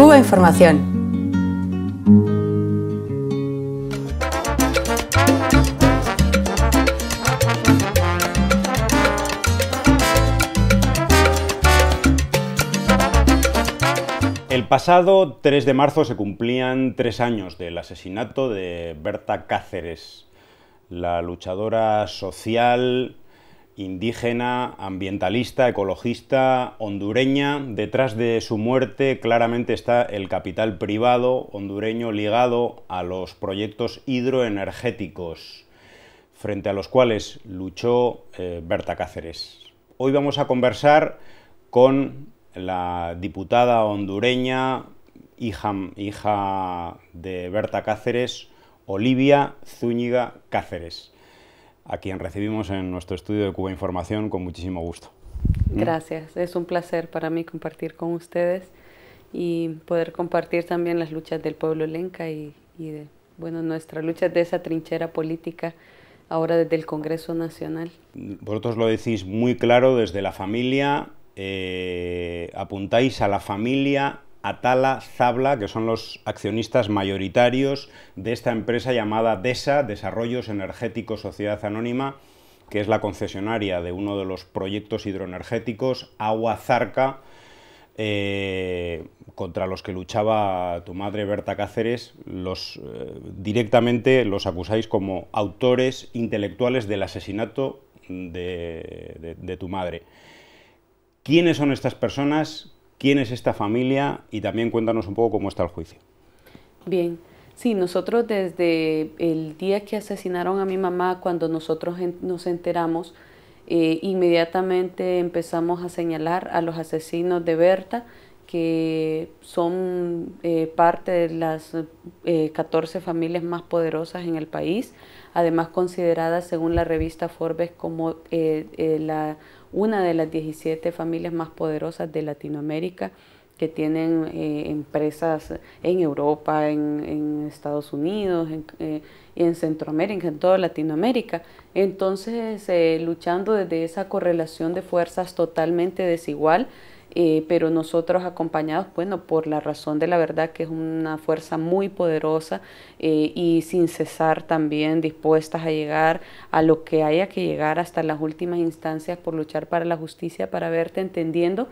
Cuba Información. El pasado 3 de marzo se cumplían tres años del asesinato de Berta Cáceres, la luchadora social indígena, ambientalista, ecologista, hondureña. Detrás de su muerte claramente está el capital privado hondureño ligado a los proyectos hidroenergéticos, frente a los cuales luchó eh, Berta Cáceres. Hoy vamos a conversar con la diputada hondureña, hija de Berta Cáceres, Olivia Zúñiga Cáceres a quien recibimos en nuestro estudio de Cuba Información con muchísimo gusto. Gracias, es un placer para mí compartir con ustedes y poder compartir también las luchas del pueblo lenca y, de bueno, nuestra lucha de esa trinchera política ahora desde el Congreso Nacional. Vosotros lo decís muy claro desde la familia, eh, apuntáis a la familia Atala Zabla, que son los accionistas mayoritarios de esta empresa llamada DESA, Desarrollos Energéticos Sociedad Anónima, que es la concesionaria de uno de los proyectos hidroenergéticos, Agua Zarca, eh, contra los que luchaba tu madre Berta Cáceres, los, eh, directamente los acusáis como autores intelectuales del asesinato de tu madre. ¿Quiénes son estas personas? quién es esta familia y también cuéntanos un poco cómo está el juicio. Bien, sí, nosotros desde el día que asesinaron a mi mamá, cuando nosotros nos enteramos, eh, inmediatamente empezamos a señalar a los asesinos de Berta, que son eh, parte de las 14 eh, familias más poderosas en el país, además consideradas según la revista Forbes como la una de las 17 familias más poderosas de Latinoamérica que tienen eh, empresas en Europa, en, Estados Unidos, en, y eh, en Centroamérica, en toda Latinoamérica. Entonces, eh, luchando desde esa correlación de fuerzas totalmente desigual, pero nosotros acompañados, bueno, por la razón de la verdad, que es una fuerza muy poderosa y sin cesar también dispuestas a llegar a lo que haya que llegar hasta las últimas instancias por luchar para la justicia, para verte entendiendo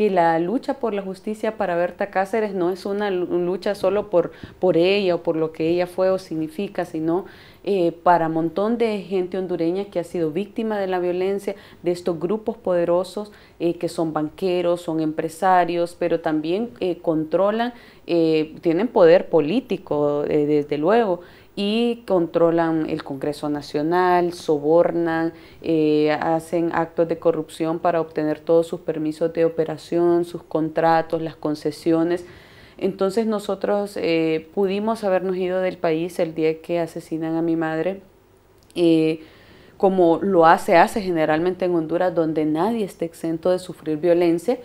que la lucha por la justicia para Berta Cáceres no es una lucha solo por, por ella o por lo que ella fue o significa, sino eh, para un montón de gente hondureña que ha sido víctima de la violencia, de estos grupos poderosos eh, que son banqueros, son empresarios, pero también eh, controlan, eh, tienen poder político, desde luego y controlan el Congreso Nacional, sobornan, eh, hacen actos de corrupción para obtener todos sus permisos de operación, sus contratos, las concesiones. Entonces nosotros eh, pudimos habernos ido del país el día que asesinan a mi madre, eh, como lo hace, hace generalmente en Honduras, donde nadie está exento de sufrir violencia.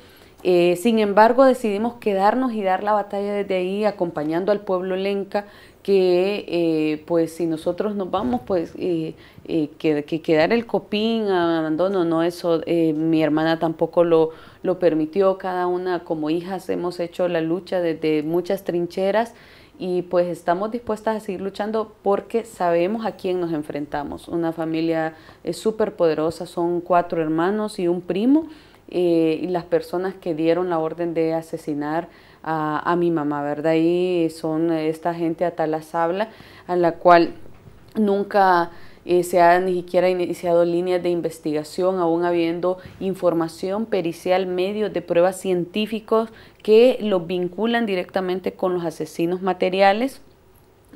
sin embargo, decidimos quedarnos y dar la batalla desde ahí, acompañando al pueblo lenca, que eh, pues si nosotros nos vamos, pues eh, eh, que, que, quedar el copín, abandono, no, eso mi hermana tampoco lo, lo permitió, cada una como hijas hemos hecho la lucha desde muchas trincheras y pues estamos dispuestas a seguir luchando porque sabemos a quién nos enfrentamos. Una familia súper poderosa, son cuatro hermanos y un primo, y las personas que dieron la orden de asesinar a, mi mamá, ¿verdad? Y son esta gente habla, a la cual nunca eh, se han ni siquiera iniciado líneas de investigación, aún habiendo información pericial, medios de pruebas científicos que los vinculan directamente con los asesinos materiales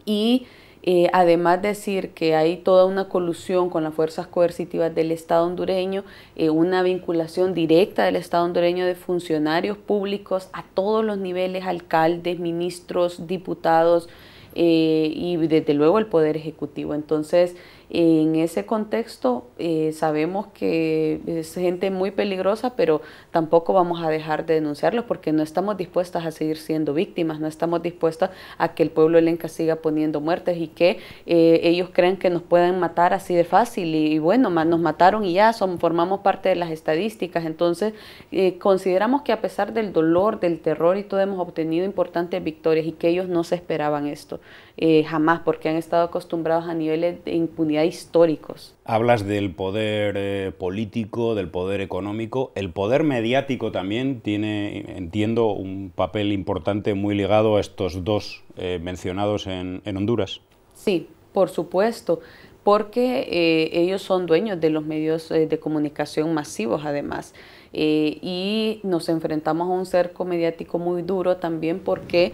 y eh, además decir que hay toda una colusión con las fuerzas coercitivas del Estado hondureño, eh, una vinculación directa del Estado hondureño de funcionarios públicos a todos los niveles, alcaldes, ministros, diputados eh, y desde luego el Poder Ejecutivo. Entonces, en ese contexto eh, sabemos que es gente muy peligrosa, pero tampoco vamos a dejar de denunciarlos porque no estamos dispuestas a seguir siendo víctimas, no estamos dispuestas a que el pueblo elenca siga poniendo muertes y que eh, ellos crean que nos pueden matar así de fácil. Y, bueno, nos mataron y ya son, formamos parte de las estadísticas. Entonces, eh, consideramos que a pesar del dolor, del terror y todo, hemos obtenido importantes victorias y que ellos no se esperaban esto jamás porque han estado acostumbrados a niveles de impunidad históricos. Hablas del poder eh, político, del poder económico, el poder mediático también tiene, entiendo, un papel importante muy ligado a estos dos eh, mencionados en Honduras. Sí, por supuesto porque eh, ellos son dueños de los medios eh, de comunicación masivos además. Eh, y nos enfrentamos a un cerco mediático muy duro también porque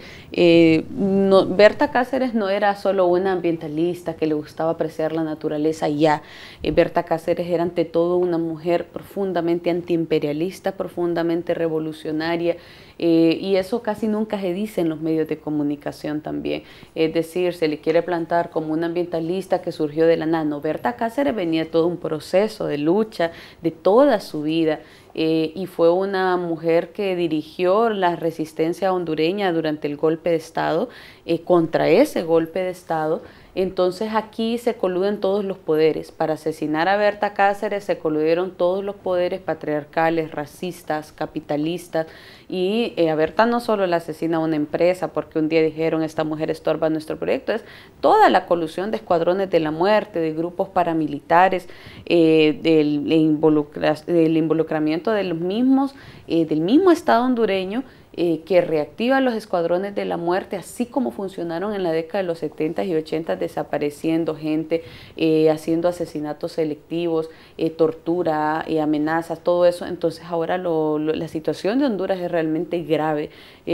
Berta Cáceres no era solo una ambientalista que le gustaba apreciar la naturaleza ya. Berta Cáceres era ante todo una mujer profundamente antiimperialista, profundamente revolucionaria, eh, y eso casi nunca se dice en los medios de comunicación también. Es decir, se le quiere plantar como un ambientalista que surgió de la nano. Berta Cáceres venía todo un proceso de lucha de toda su vida. Eh, y fue una mujer que dirigió la resistencia hondureña durante el golpe de Estado, eh, contra ese golpe de Estado, entonces aquí se coluden todos los poderes. Para asesinar a Berta Cáceres se coludieron todos los poderes patriarcales, racistas, capitalistas. Y eh, a Berta no solo la asesina una empresa porque un día dijeron esta mujer estorba nuestro proyecto, es toda la colusión de escuadrones de la muerte, de grupos paramilitares, eh, del, involucramiento de los mismos, eh, del mismo Estado hondureño eh, que reactiva los escuadrones de la muerte, así como funcionaron en la década de los 70 y 80, desapareciendo gente, eh, haciendo asesinatos selectivos, eh, tortura y amenazas, todo eso. Entonces ahora la situación de Honduras es realmente grave.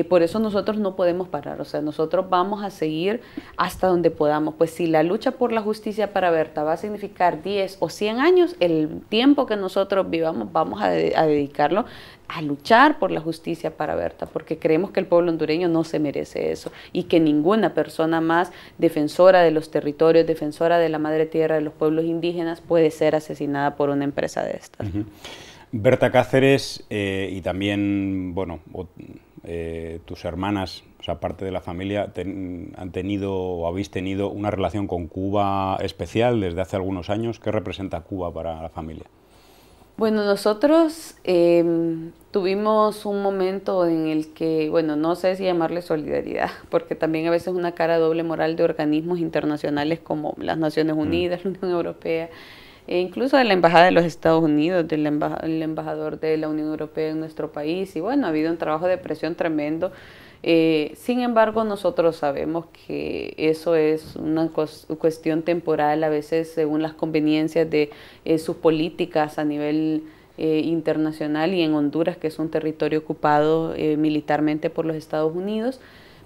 por eso nosotros no podemos parar, o sea, nosotros vamos a seguir hasta donde podamos. Pues si la lucha por la justicia para Berta va a significar 10 o 100 años, el tiempo que nosotros vivamos vamos a, a dedicarlo a luchar por la justicia para Berta porque creemos que el pueblo hondureño no se merece eso y que ninguna persona más defensora de los territorios, defensora de la madre tierra, de los pueblos indígenas, puede ser asesinada por una empresa de estas. Berta Cáceres eh, y también, bueno, eh, tus hermanas, o sea, parte de la familia, han tenido o habéis tenido una relación con Cuba especial desde hace algunos años. ¿Qué representa Cuba para la familia? Bueno, nosotros em, tuvimos un momento en el que, bueno, no sé si llamarle solidaridad, porque también a veces una cara doble moral de organismos internacionales como las Naciones mm. Unidas, la Unión Europea, e incluso de la Embajada de los Estados Unidos, del embajador de la Unión Europea en nuestro país. Y bueno, ha habido un trabajo de presión tremendo. Eh, sin embargo, nosotros sabemos que eso es una cuestión temporal, a veces según las conveniencias de eh, sus políticas a nivel eh, internacional y en Honduras, que es un territorio ocupado militarmente por los Estados Unidos.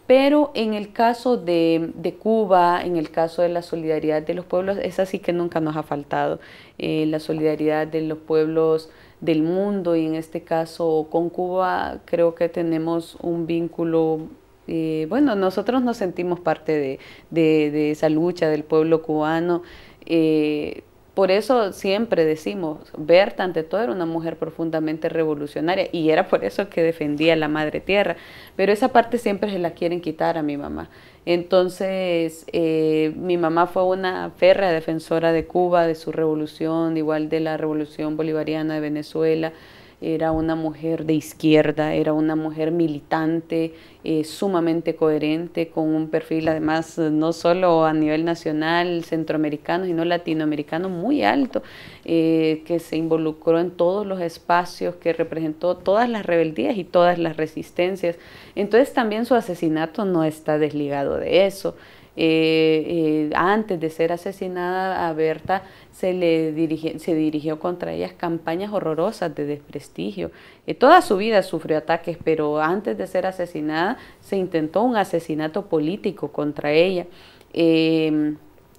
Pero en el caso de, de, Cuba, en el caso de la solidaridad de los pueblos, es así que nunca nos ha faltado. Eh, la solidaridad de los pueblos del mundo y en este caso con Cuba creo que tenemos un vínculo eh, bueno, nosotros nos sentimos parte de, esa lucha del pueblo cubano. Eh, por eso siempre decimos, Berta ante todo era una mujer profundamente revolucionaria y era por eso que defendía la madre tierra, pero esa parte siempre se la quieren quitar a mi mamá. Entonces, eh, mi mamá fue una férrea defensora de Cuba, de su revolución, igual de la revolución bolivariana de Venezuela era una mujer de izquierda, era una mujer militante, eh, sumamente coherente, con un perfil además eh, no solo a nivel nacional, centroamericano, sino latinoamericano muy alto, eh, que se involucró en todos los espacios, que representó todas las rebeldías y todas las resistencias. Entonces también su asesinato no está desligado de eso. Eh, eh, antes de ser asesinada a Berta, se, le se dirigió contra ella campañas horrorosas de desprestigio. Eh, toda su vida sufrió ataques, pero antes de ser asesinada se intentó un asesinato político contra ella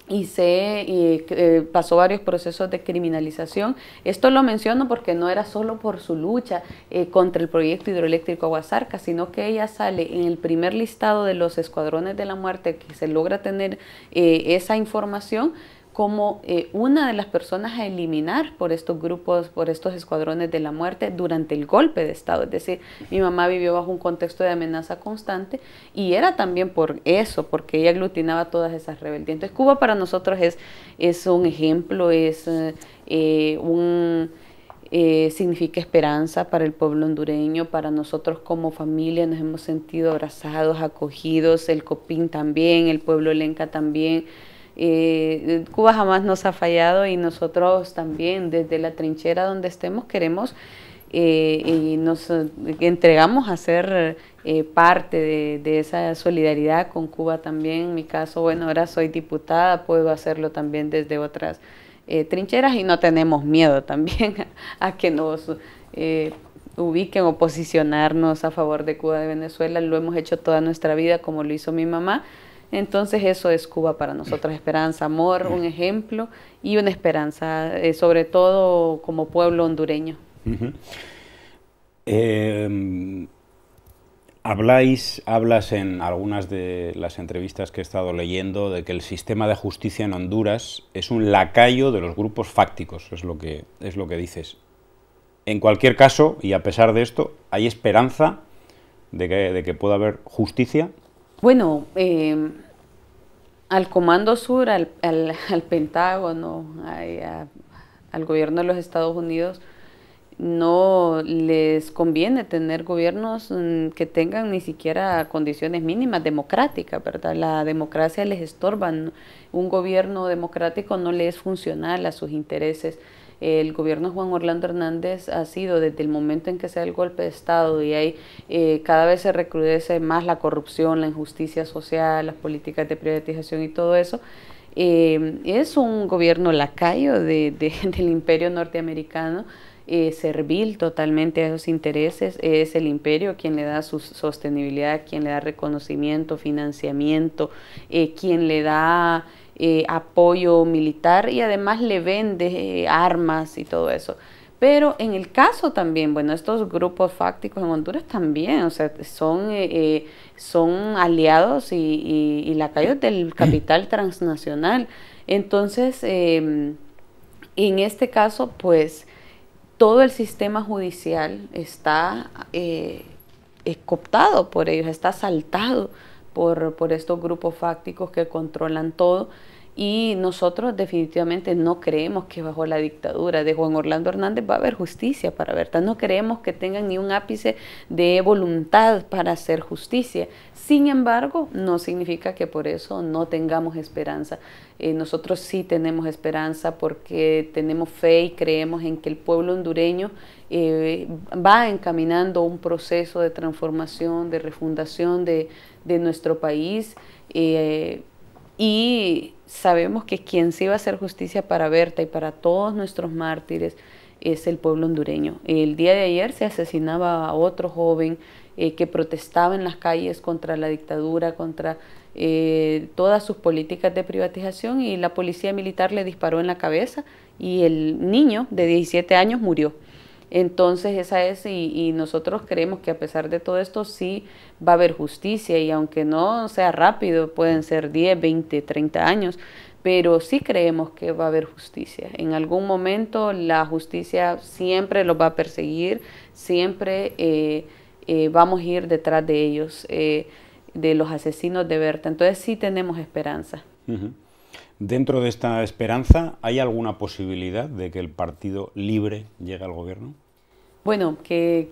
y se eh, pasó varios procesos de criminalización. Esto lo menciono porque no era solo por su lucha eh, contra el proyecto hidroeléctrico Aguasarca, sino que ella sale en el primer listado de los escuadrones de la muerte que se logra tener eh, esa información como eh, una de las personas a eliminar por estos grupos, por estos escuadrones de la muerte durante el golpe de Estado. Es decir, mi mamá vivió bajo un contexto de amenaza constante y era también por eso, porque ella aglutinaba todas esas rebeldías. Entonces Cuba para nosotros es, es un ejemplo, es eh, un... Eh, significa esperanza para el pueblo hondureño, para nosotros como familia nos hemos sentido abrazados, acogidos, el Copín también, el pueblo Lenca también. Eh, Cuba jamás nos ha fallado y nosotros también desde la trinchera donde estemos queremos eh, y nos eh, entregamos a ser parte de, esa solidaridad con Cuba también. En mi caso, bueno, ahora soy diputada, puedo hacerlo también desde otras trincheras y no tenemos miedo también a, a que nos ubiquen o posicionarnos a favor de Cuba, de Venezuela. Lo hemos hecho toda nuestra vida, como lo hizo mi mamá. Entonces eso es Cuba para nosotros, esperanza, amor, un ejemplo y una esperanza, eh, sobre todo como pueblo hondureño. Em, habláis, hablas en algunas de las entrevistas que he estado leyendo de que el sistema de justicia en Honduras es un lacayo de los grupos fácticos, es lo que, es lo que dices. En cualquier caso, y a pesar de esto, hay esperanza de que, de que pueda haber justicia bueno, em, al Comando Sur, al, Pentágono, al gobierno de los Estados Unidos, no les conviene tener gobiernos mm, que tengan ni siquiera condiciones mínimas democráticas, ¿verdad? La democracia les estorba, un gobierno democrático no le es funcional a sus intereses el gobierno de Juan Orlando Hernández ha sido, desde el momento en que se da el golpe de Estado y ahí eh, cada vez se recrudece más la corrupción, la injusticia social, las políticas de privatización y todo eso, eh, es un gobierno lacayo de, del imperio norteamericano, eh, servil totalmente a esos intereses, es el imperio quien le da su sostenibilidad, quien le da reconocimiento, financiamiento, quien le da... Eh, apoyo militar y además le vende eh, armas y todo eso. Pero en el caso también, bueno, estos grupos fácticos en Honduras también, o sea, son, eh, son aliados y, la calle del capital transnacional. Entonces, em, en este caso, pues, todo el sistema judicial está escoptado por ellos, está asaltado por, estos grupos fácticos que controlan todo y nosotros definitivamente no creemos que bajo la dictadura de Juan Orlando Hernández va a haber justicia para Berta. No creemos que tengan ni un ápice de voluntad para hacer justicia. Sin embargo, no significa que por eso no tengamos esperanza. Eh, nosotros sí tenemos esperanza porque tenemos fe y creemos en que el pueblo hondureño eh, va encaminando un proceso de transformación, de refundación de, nuestro país. Eh, y sabemos que quien se va a hacer justicia para Berta y para todos nuestros mártires es el pueblo hondureño. El día de ayer se asesinaba a otro joven eh, que protestaba en las calles contra la dictadura, contra eh, todas sus políticas de privatización y la policía militar le disparó en la cabeza y el niño de 17 años murió. Entonces esa es y, nosotros creemos que a pesar de todo esto sí va a haber justicia y aunque no sea rápido, pueden ser 10, 20, 30 años, pero sí creemos que va a haber justicia. En algún momento la justicia siempre los va a perseguir, siempre eh, eh, vamos a ir detrás de ellos, eh, de los asesinos de Berta. Entonces sí tenemos esperanza. Dentro de esta esperanza, ¿hay alguna posibilidad de que el Partido Libre llegue al gobierno? Bueno, que,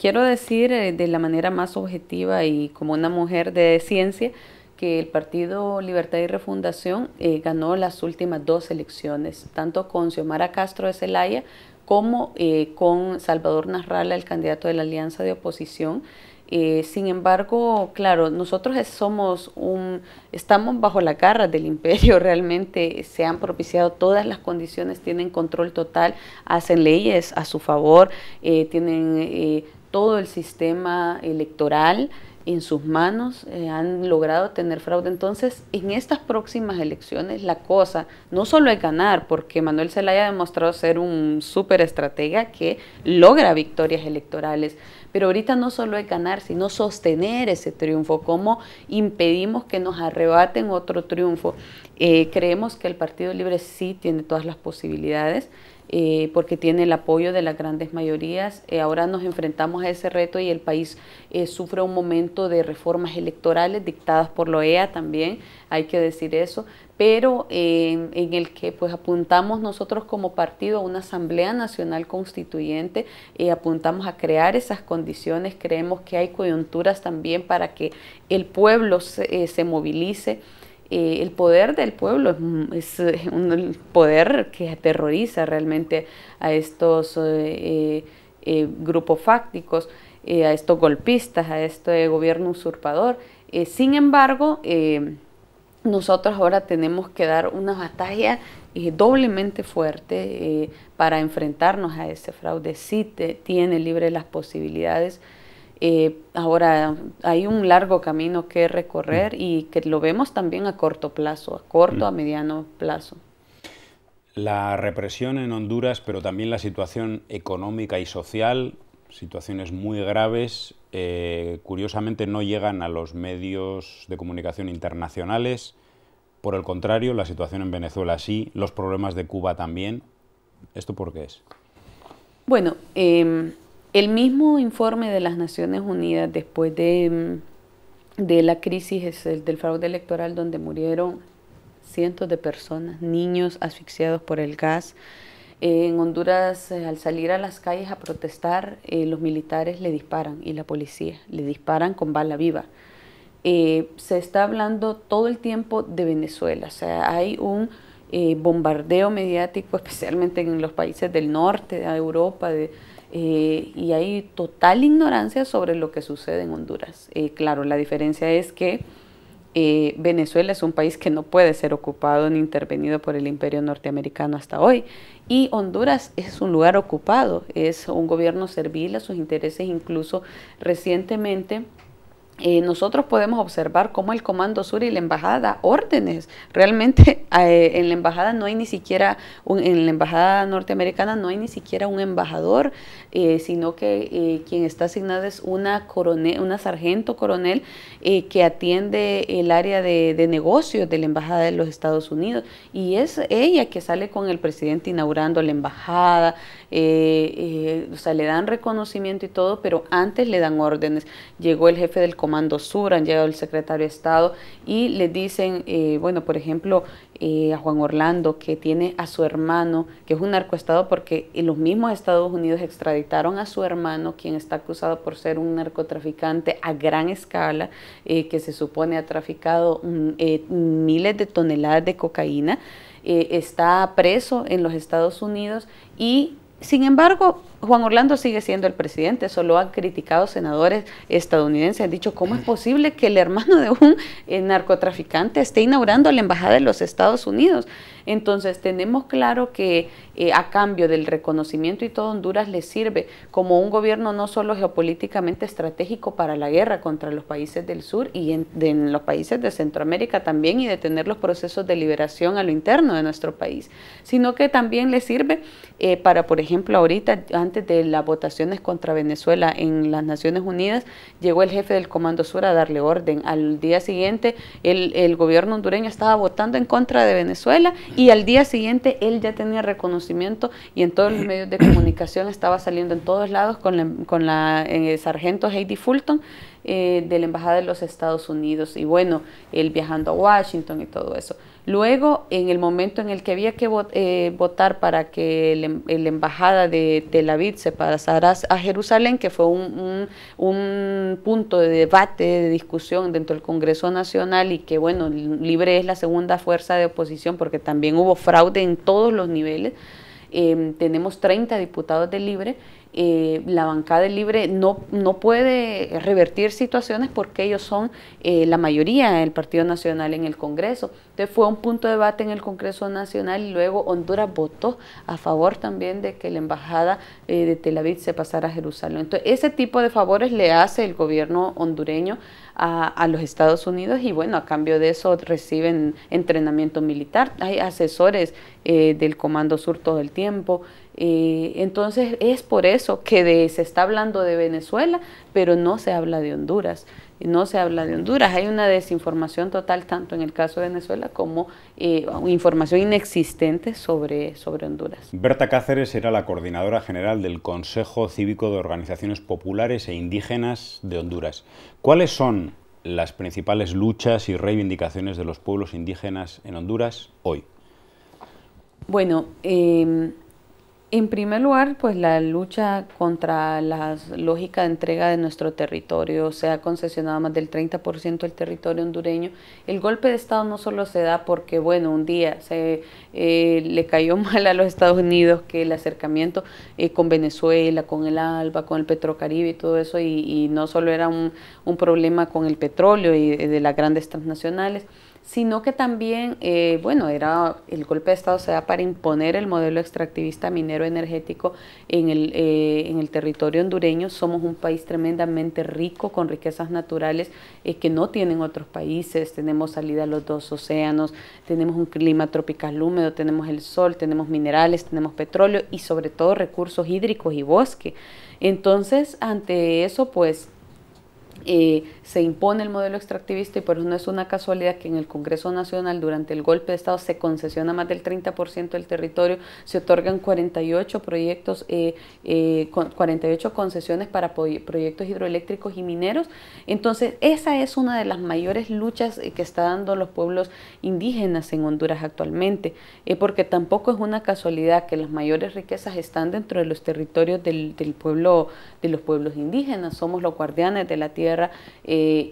quiero decir eh, de la manera más objetiva y como una mujer de ciencia que el Partido Libertad y Refundación eh, ganó las últimas dos elecciones, tanto con Xiomara Castro de Celaya como eh, con Salvador Narrala, el candidato de la Alianza de Oposición. Eh, sin embargo, claro, nosotros somos un, estamos bajo la garra del imperio, realmente se han propiciado todas las condiciones, tienen control total, hacen leyes a su favor, eh, tienen eh, todo el sistema electoral en sus manos, han logrado tener fraude. Entonces, en estas próximas elecciones, la cosa no solo es ganar, porque Manuel Zelaya ha demostrado ser un súper estratega que logra victorias electorales, pero ahorita no solo es ganar, sino sostener ese triunfo, cómo impedimos que nos arrebaten otro triunfo. Eh, creemos que el Partido Libre sí tiene todas las posibilidades eh, porque tiene el apoyo de las grandes mayorías. Eh, ahora nos enfrentamos a ese reto y el país sufre un momento de reformas electorales dictadas por la OEA también, hay que decir eso, pero en el que pues apuntamos nosotros como partido a una Asamblea Nacional Constituyente, apuntamos a crear esas condiciones, creemos que hay coyunturas también para que el pueblo se, se movilice. Eh, el poder del pueblo es, eh, un poder que aterroriza realmente a estos eh, grupos fácticos, a estos golpistas, a este gobierno usurpador. sin embargo, nosotros ahora tenemos que dar una batalla doblemente fuerte para enfrentarnos a ese fraude. Sí te, tiene libre las posibilidades eh, ahora, hay un largo camino que recorrer mm. y que lo vemos también a corto plazo, a corto, a mm. mediano plazo. La represión en Honduras, pero también la situación económica y social, situaciones muy graves, eh, curiosamente no llegan a los medios de comunicación internacionales. Por el contrario, la situación en Venezuela sí, los problemas de Cuba también. ¿Esto por qué es? Bueno, em, el mismo informe de las Naciones Unidas después mm, de, la crisis es el del fraude electoral donde murieron cientos de personas, niños asfixiados por el gas. en Honduras, eh, al salir a las calles a protestar, eh, los militares le disparan y la policía le disparan con bala viva. Eh, se está hablando todo el tiempo de Venezuela, o sea, hay un bombardeo mediático, especialmente en los países del norte, de Europa, de, eh, y hay total ignorancia sobre lo que sucede en Honduras. Eh, claro, la diferencia es que eh, Venezuela es un país que no puede ser ocupado ni intervenido por el imperio norteamericano hasta hoy. Y Honduras es un lugar ocupado, es un gobierno servil a sus intereses, incluso recientemente eh, nosotros podemos observar cómo el Comando Sur y la Embajada da órdenes. Realmente eh, en la Embajada no hay ni siquiera, en la Embajada norteamericana no hay ni siquiera un embajador, eh, sino que quien está asignado es una, coronel, una sargento coronel que atiende el área de, de, negocios de la Embajada de los Estados Unidos. Y es ella que sale con el presidente inaugurando la Embajada, o sea, le dan reconocimiento y todo, pero antes le dan órdenes. Llegó el jefe del Comando Sur, han llegado el secretario de Estado y le dicen, eh, bueno, por ejemplo, eh, a Juan Orlando, que tiene a su hermano, que es un narcoestado, porque los mismos Estados Unidos extraditaron a su hermano, quien está acusado por ser un narcotraficante a gran escala, eh, que se supone ha traficado mm, miles de toneladas de cocaína, está preso en los Estados Unidos y, sin embargo, Juan Orlando sigue siendo el presidente, solo han criticado senadores estadounidenses, han dicho, ¿cómo es mm. posible que el hermano de un eh, narcotraficante esté inaugurando la Embajada de los Estados Unidos? Entonces, tenemos claro que eh, a cambio del reconocimiento y todo Honduras le sirve como un gobierno no solo geopolíticamente estratégico para la guerra contra los países del sur y en, los países de Centroamérica también y de tener los procesos de liberación a lo interno de nuestro país, sino que también le sirve eh, para, por ejemplo, ahorita, antes de las votaciones contra Venezuela en las Naciones Unidas, llegó el jefe del Comando Sur a darle orden. Al día siguiente, el, gobierno hondureño estaba votando en contra de Venezuela y al día siguiente él ya tenía reconocimiento y en todos los medios de comunicación estaba saliendo en todos lados con la, con la eh, sargento Heidi Fulton. Eh, de la Embajada de los Estados Unidos y bueno, él viajando a Washington y todo eso. Luego, en el momento en el que había que eh, votar para que la em-, embajada de Tel Aviv se pasara a Jerusalén, que fue un, un, punto de debate, de discusión dentro del Congreso Nacional y que, bueno, Libre es la segunda fuerza de oposición porque también hubo fraude en todos los niveles, em, tenemos 30 diputados de Libre eh, la bancada libre no, no puede revertir situaciones porque ellos son eh, la mayoría del Partido Nacional en el Congreso. Entonces fue un punto de debate en el Congreso Nacional y luego Honduras votó a favor también de que la embajada eh, de Tel Aviv se pasara a Jerusalén. Entonces ese tipo de favores le hace el gobierno hondureño a, a los Estados Unidos y bueno, a cambio de eso reciben entrenamiento militar, hay asesores del Comando Sur todo el tiempo entonces es por eso que se está hablando de Venezuela, pero no se habla de Honduras. No se habla de Honduras. Hay una desinformación total tanto en el caso de Venezuela como eh, información inexistente sobre, sobre Honduras. Berta Cáceres era la coordinadora general del Consejo Cívico de Organizaciones Populares e Indígenas de Honduras. ¿Cuáles son las principales luchas y reivindicaciones de los pueblos indígenas en Honduras hoy? Bueno, eh, en primer lugar, pues la lucha contra la lógica de entrega de nuestro territorio, se ha concesionado más del 30% del territorio hondureño. El golpe de Estado no solo se da porque, bueno, un día se eh, le cayó mal a los Estados Unidos que el acercamiento eh, con Venezuela, con el ALBA, con el Petrocaribe y todo eso, y, y no solo era un, un problema con el petróleo y eh, de las grandes transnacionales, sino que también, eh, bueno, era el golpe de Estado se da para imponer el modelo extractivista minero energético en el, eh, en el territorio hondureño. Somos un país tremendamente rico con riquezas naturales eh, que no tienen otros países. Tenemos salida a los dos océanos, tenemos un clima tropical húmedo, tenemos el sol, tenemos minerales, tenemos petróleo y sobre todo recursos hídricos y bosque. Entonces, ante eso, pues se impone el modelo extractivista y por eso no es una casualidad que en el Congreso Nacional durante el golpe de Estado se concesiona más del 30% del territorio, se otorgan 48 proyectos, 48 eh, eh, concesiones para proyectos hidroeléctricos y mineros. Entonces, esa es una de las mayores luchas eh, que están dando los pueblos indígenas en Honduras actualmente, porque tampoco es una casualidad que las mayores riquezas están dentro de los territorios del pueblo, de los pueblos indígenas, somos los guardianes de la tierra eh,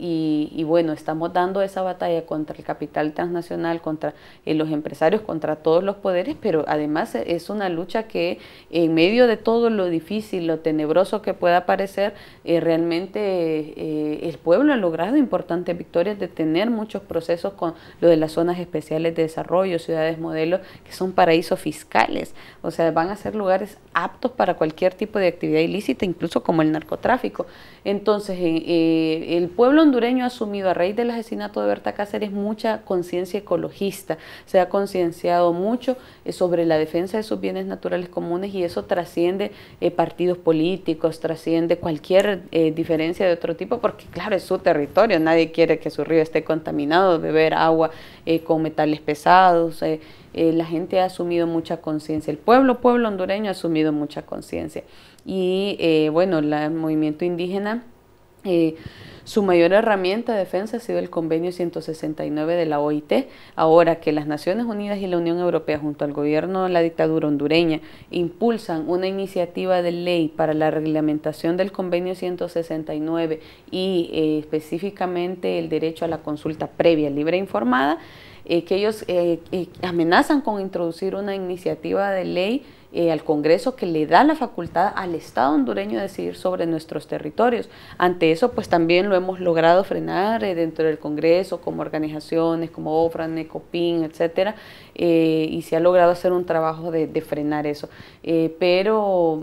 y, bueno, estamos dando esa batalla contra el capital transnacional, contra eh, los empresarios, contra todos los poderes, pero además es una lucha que en medio de todo lo difícil, lo tenebroso que pueda parecer, eh, realmente el pueblo ha logrado importantes victorias de tener muchos procesos con lo de las zonas especiales de desarrollo, ciudades modelos, que son paraísos fiscales, o sea, van a ser lugares aptos para cualquier tipo de actividad ilícita, incluso como el narcotráfico. Entonces, eh, eh, el pueblo hondureño ha asumido a raíz del asesinato de Berta Cáceres mucha conciencia ecologista, se ha concienciado mucho eh, sobre la defensa de sus bienes naturales comunes y eso trasciende eh, partidos políticos, trasciende cualquier diferencia de otro tipo, porque claro, es su territorio, nadie quiere que su río esté contaminado, beber agua con metales pesados. la gente ha asumido mucha conciencia, el pueblo, pueblo hondureño ha asumido mucha conciencia. Y bueno, el movimiento indígena su mayor herramienta de defensa ha sido el Convenio 169 de la OIT. Ahora que las Naciones Unidas y la Unión Europea, junto al gobierno de la dictadura hondureña, impulsan una iniciativa de ley para la reglamentación del Convenio 169 y eh, específicamente el derecho a la consulta previa, libre e informada, eh, que ellos eh, amenazan con introducir una iniciativa de ley eh, al Congreso que le da la facultad al Estado hondureño de decidir sobre nuestros territorios. Ante eso, pues también lo hemos logrado frenar eh, dentro del Congreso, como organizaciones como OFRAN, ECOPIN, etcétera, eh, y se ha logrado hacer un trabajo de frenar eso. pero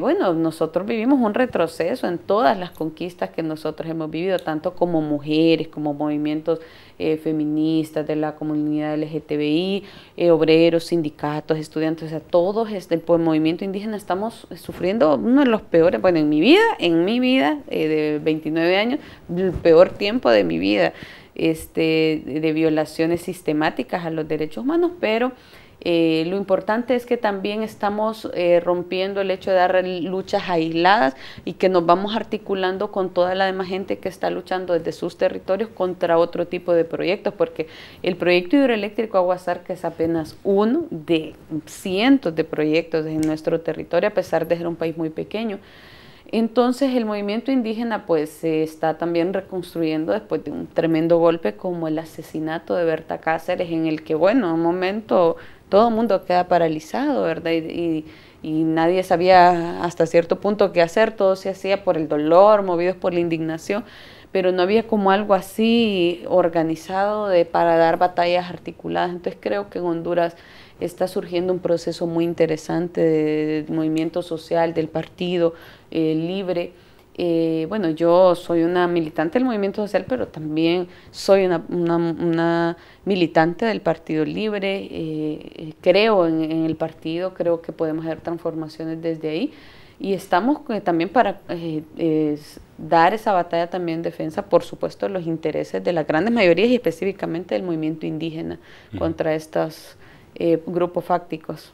bueno, nosotros vivimos un retroceso en todas las conquistas que nosotros hemos vivido, tanto como mujeres, como movimientos eh, feministas, de la comunidad LGTBI, eh, obreros, sindicatos, estudiantes, o sea, todos este, el movimiento indígena estamos sufriendo uno de los peores, bueno, en mi vida, en mi vida eh, de 29 años, el peor tiempo de mi vida, este, de violaciones sistemáticas a los derechos humanos, pero... Eh, lo importante es que también estamos eh, rompiendo el hecho de dar luchas aisladas y que nos vamos articulando con toda la demás gente que está luchando desde sus territorios contra otro tipo de proyectos, porque el proyecto hidroeléctrico Aguasar, que es apenas uno de cientos de proyectos en nuestro territorio, a pesar de ser un país muy pequeño, entonces el movimiento indígena pues se está también reconstruyendo después de un tremendo golpe como el asesinato de Berta Cáceres en el que bueno, un momento todo el mundo queda paralizado, ¿verdad? Y, nadie sabía hasta cierto punto qué hacer, todo se hacía por el dolor, movidos por la indignación, pero no había como algo así organizado de, para dar batallas articuladas. Entonces creo que en Honduras está surgiendo un proceso muy interesante del de movimiento social, del partido eh, libre eh, bueno, yo soy una militante del movimiento social, pero también soy una, militante del Partido Libre, eh, eh, creo en, el partido, creo que podemos hacer transformaciones desde ahí y estamos también para dar esa batalla también en defensa, por supuesto, de los intereses de las grandes mayorías y específicamente del movimiento indígena contra estos grupos fácticos.